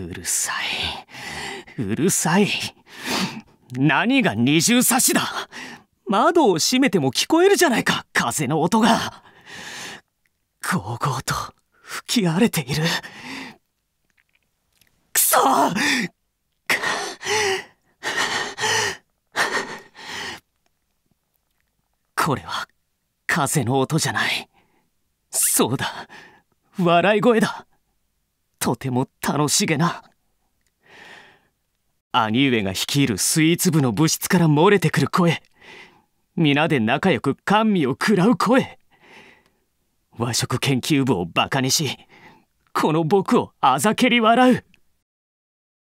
うるさいうるさい何が二重差しだ窓を閉めても聞こえるじゃないか風の音がゴーゴーと吹き荒れているくそこれは風の音じゃないそうだ笑い声だとても楽しげな兄上が率いるスイーツ部の部室から漏れてくる声皆で仲良く甘味を食らう声和食研究部をバカにしこの僕をあざけり笑う